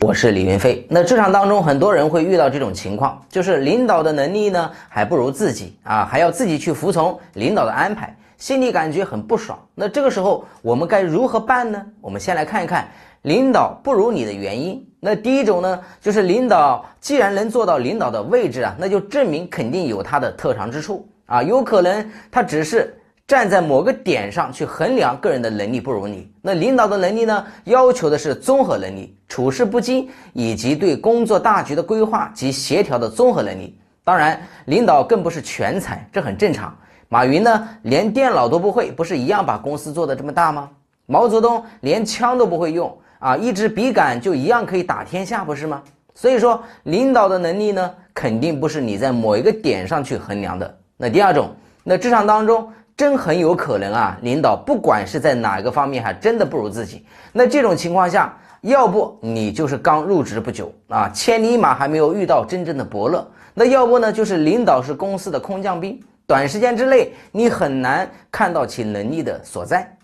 我是李云飞。那职场当中很多人会遇到这种情况，就是领导的能力呢还不如自己啊，还要自己去服从领导的安排，心里感觉很不爽。那这个时候我们该如何办呢？我们先来看一看领导不如你的原因。那第一种呢，就是领导既然能做到领导的位置啊，那就证明肯定有他的特长之处啊，有可能他只是。站在某个点上去衡量个人的能力不如你，那领导的能力呢？要求的是综合能力，处事不惊，以及对工作大局的规划及协调的综合能力。当然，领导更不是全才，这很正常。马云呢，连电脑都不会，不是一样把公司做得这么大吗？毛泽东连枪都不会用啊，一支笔杆就一样可以打天下，不是吗？所以说，领导的能力呢，肯定不是你在某一个点上去衡量的。那第二种，那职场当中。真很有可能啊，领导不管是在哪一个方面，还真的不如自己。那这种情况下，要不你就是刚入职不久啊，千里马还没有遇到真正的伯乐。那要不呢，就是领导是公司的空降兵，短时间之内你很难看到其能力的所在。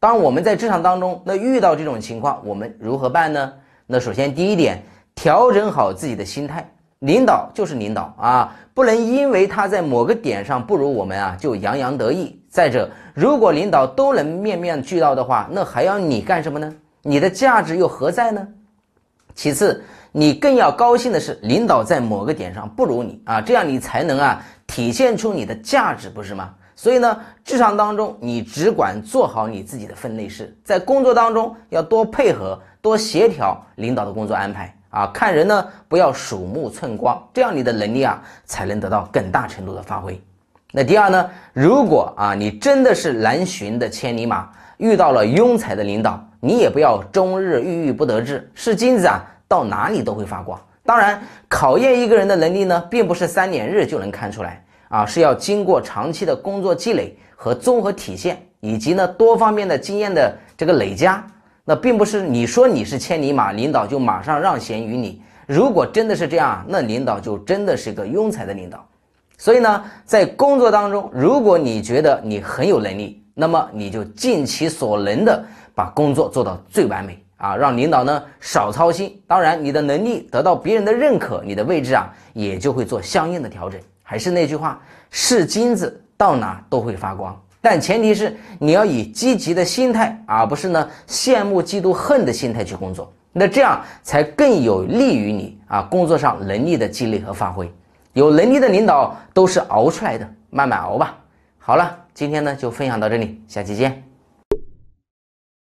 当我们在职场当中，那遇到这种情况，我们如何办呢？那首先第一点，调整好自己的心态。领导就是领导啊，不能因为他在某个点上不如我们啊，就洋洋得意。再者，如果领导都能面面俱到的话，那还要你干什么呢？你的价值又何在呢？其次，你更要高兴的是，领导在某个点上不如你啊，这样你才能啊体现出你的价值，不是吗？所以呢，职场当中，你只管做好你自己的分内事，在工作当中要多配合、多协调领导的工作安排。啊，看人呢，不要鼠目寸光，这样你的能力啊才能得到更大程度的发挥。那第二呢，如果啊你真的是南巡的千里马，遇到了庸才的领导，你也不要终日郁郁不得志。是金子啊，到哪里都会发光。当然，考验一个人的能力呢，并不是三两日就能看出来啊，是要经过长期的工作积累和综合体现，以及呢多方面的经验的这个累加。那并不是你说你是千里马，领导就马上让贤于你。如果真的是这样，那领导就真的是个庸才的领导。所以呢，在工作当中，如果你觉得你很有能力，那么你就尽其所能的把工作做到最完美啊，让领导呢少操心。当然，你的能力得到别人的认可，你的位置啊也就会做相应的调整。还是那句话，是金子到哪都会发光。但前提是你要以积极的心态，而不是呢羡慕、嫉妒、恨的心态去工作，那这样才更有利于你啊工作上能力的积累和发挥。有能力的领导都是熬出来的，慢慢熬吧。好了，今天呢就分享到这里，下期见。